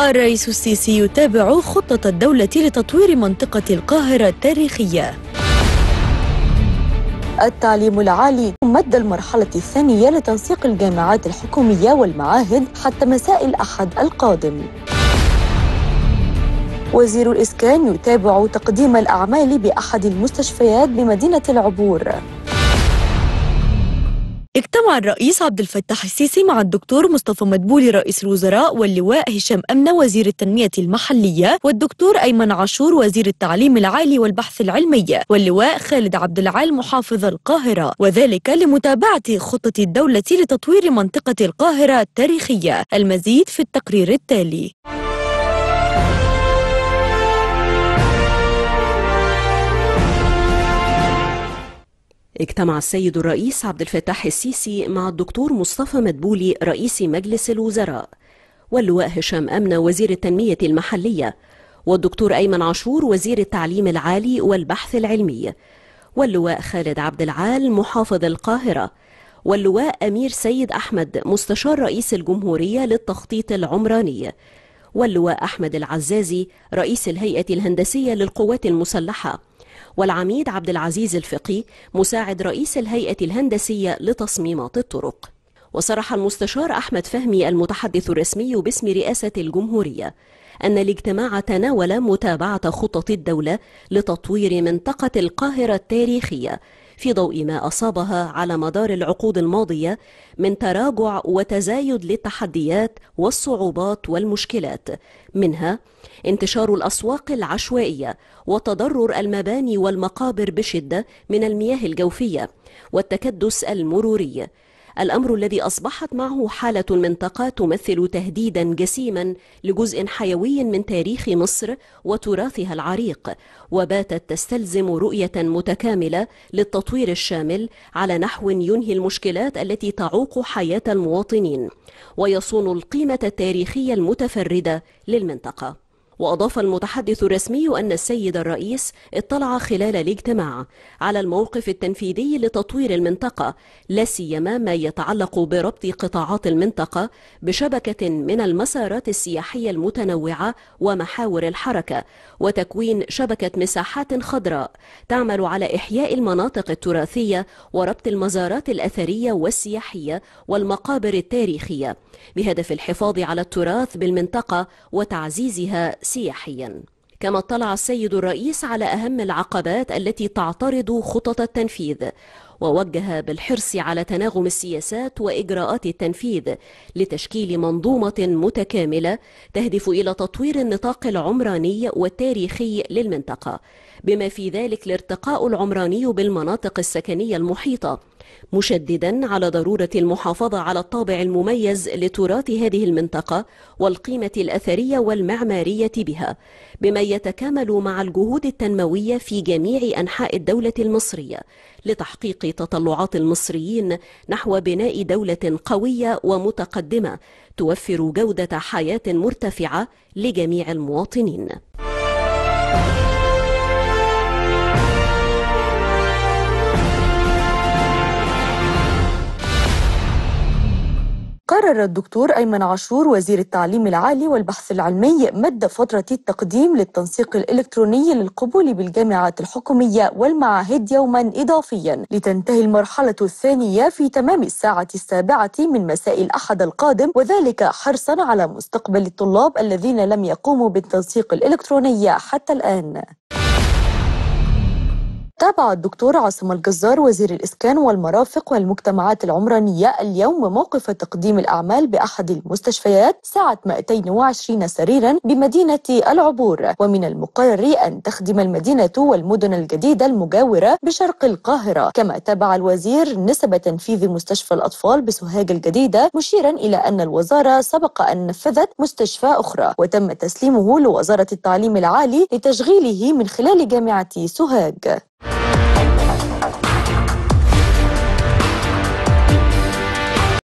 الرئيس السيسي يتابع خطة الدولة لتطوير منطقة القاهرة التاريخية التعليم العالي مد المرحلة الثانية لتنسيق الجامعات الحكومية والمعاهد حتى مساء الأحد القادم وزير الإسكان يتابع تقديم الأعمال بأحد المستشفيات بمدينة العبور الرئيس عبد الفتاح السيسي مع الدكتور مصطفى مدبولي رئيس الوزراء واللواء هشام أمنة وزير التنمية المحلية والدكتور أيمن عاشور وزير التعليم العالي والبحث العلمي واللواء خالد عبد العال محافظ القاهرة وذلك لمتابعة خطة الدولة لتطوير منطقة القاهرة التاريخية المزيد في التقرير التالي اجتمع السيد الرئيس عبد الفتاح السيسي مع الدكتور مصطفى مدبولي رئيس مجلس الوزراء واللواء هشام أمنة وزير التنمية المحلية والدكتور أيمن عاشور وزير التعليم العالي والبحث العلمي واللواء خالد عبد العال محافظ القاهرة واللواء أمير سيد أحمد مستشار رئيس الجمهورية للتخطيط العمراني واللواء أحمد العزازي رئيس الهيئة الهندسية للقوات المسلحة والعميد عبد العزيز الفقي مساعد رئيس الهيئة الهندسية لتصميمات الطرق وصرح المستشار أحمد فهمي المتحدث الرسمي باسم رئاسة الجمهورية أن الاجتماع تناول متابعة خطط الدولة لتطوير منطقة القاهرة التاريخية في ضوء ما أصابها على مدار العقود الماضية من تراجع وتزايد للتحديات والصعوبات والمشكلات منها انتشار الأسواق العشوائية وتضرر المباني والمقابر بشدة من المياه الجوفية والتكدس المروري الأمر الذي أصبحت معه حالة المنطقة تمثل تهديدا جسيما لجزء حيوي من تاريخ مصر وتراثها العريق وباتت تستلزم رؤية متكاملة للتطوير الشامل على نحو ينهي المشكلات التي تعوق حياة المواطنين ويصون القيمة التاريخية المتفردة للمنطقة وأضاف المتحدث الرسمي أن السيد الرئيس اطلع خلال الاجتماع على الموقف التنفيذي لتطوير المنطقة لا سيما ما يتعلق بربط قطاعات المنطقة بشبكة من المسارات السياحية المتنوعة ومحاور الحركة وتكوين شبكة مساحات خضراء تعمل على إحياء المناطق التراثية وربط المزارات الأثرية والسياحية والمقابر التاريخية بهدف الحفاظ على التراث بالمنطقة وتعزيزها سياحيا كما اطلع السيد الرئيس على أهم العقبات التي تعترض خطط التنفيذ ووجه بالحرص على تناغم السياسات وإجراءات التنفيذ لتشكيل منظومة متكاملة تهدف إلى تطوير النطاق العمراني والتاريخي للمنطقة بما في ذلك الارتقاء العمراني بالمناطق السكنية المحيطة مشددا على ضرورة المحافظة على الطابع المميز لتراث هذه المنطقة والقيمة الأثرية والمعمارية بها بما يتكامل مع الجهود التنموية في جميع أنحاء الدولة المصرية لتحقيق تطلعات المصريين نحو بناء دولة قوية ومتقدمة توفر جودة حياة مرتفعة لجميع المواطنين قرر الدكتور أيمن عاشور وزير التعليم العالي والبحث العلمي مد فترة التقديم للتنسيق الإلكتروني للقبول بالجامعات الحكومية والمعاهد يوما إضافيا لتنتهي المرحلة الثانية في تمام الساعة السابعة من مساء الأحد القادم وذلك حرصا على مستقبل الطلاب الذين لم يقوموا بالتنسيق الإلكتروني حتى الآن تابع الدكتور عاصم الجزار وزير الإسكان والمرافق والمجتمعات العمرانية اليوم موقف تقديم الأعمال بأحد المستشفيات سعة 220 سريرا بمدينة العبور ومن المقرر أن تخدم المدينة والمدن الجديدة المجاورة بشرق القاهرة كما تابع الوزير نسب تنفيذ مستشفى الأطفال بسوهاج الجديدة مشيرا إلى أن الوزارة سبق أن نفذت مستشفى أخرى وتم تسليمه لوزارة التعليم العالي لتشغيله من خلال جامعة سوهاج